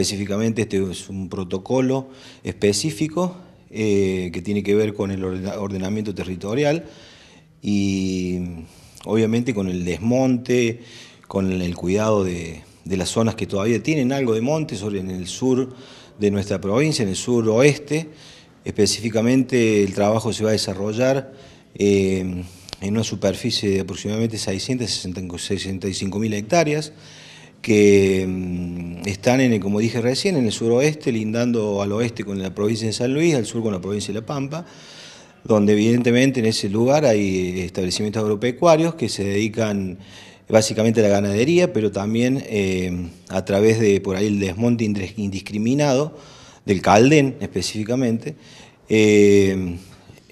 específicamente este es un protocolo específico eh, que tiene que ver con el ordenamiento territorial y obviamente con el desmonte, con el cuidado de, las zonas que todavía tienen algo de monte, sobre en el sur de nuestra provincia, en el sur oeste. Específicamente el trabajo se va a desarrollar eh, en una superficie de aproximadamente 665.000 hectáreas que mm, están, en como dije recién, en el suroeste, lindando al oeste con la provincia de San Luis, al sur con la provincia de La Pampa, donde evidentemente en ese lugar hay establecimientos agropecuarios que se dedican básicamente a la ganadería, pero también eh, a través de por ahí el desmonte indiscriminado del Calden específicamente, eh,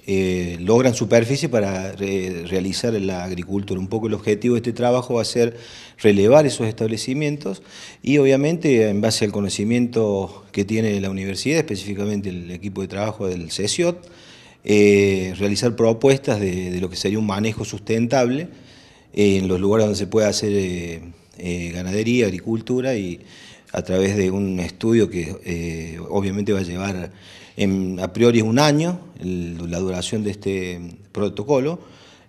eh, logran superficie para realizar la agricultura. Un poco el objetivo de este trabajo va a ser relevar esos establecimientos y obviamente en base al conocimiento que tiene la universidad, específicamente el equipo de trabajo del CESIOT, eh, realizar propuestas de, lo que sería un manejo sustentable en los lugares donde se pueda hacer eh, ganadería, agricultura y a través de un estudio que eh, obviamente va a llevar a priori un año la duración de este protocolo,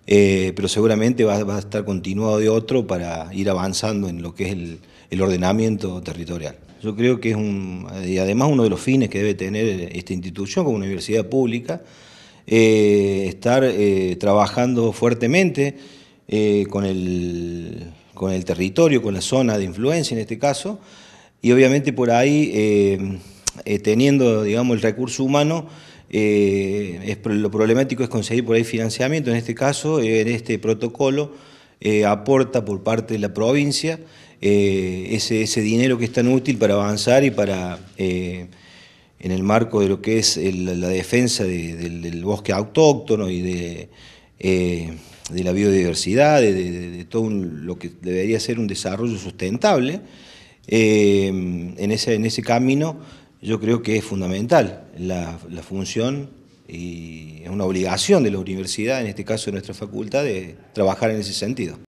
eh, pero seguramente va, a estar continuado de otro para ir avanzando en lo que es el, ordenamiento territorial. Yo creo que es un, y además uno de los fines que debe tener esta institución como universidad pública, eh, estar trabajando fuertemente con el territorio, con la zona de influencia en este caso, y obviamente por ahí, eh, eh, teniendo, el recurso humano, eh, lo problemático es conseguir por ahí financiamiento, en este caso, en este protocolo, aporta por parte de la provincia ese, dinero que es tan útil para avanzar y para en el marco de lo que es la defensa del, bosque autóctono y de, la biodiversidad, de, todo lo que debería ser un desarrollo sustentable. Em, en, ese, en ese camino yo creo que es fundamental la, la, función y es una obligación de la universidad, en este caso de nuestra facultad, de trabajar en ese sentido.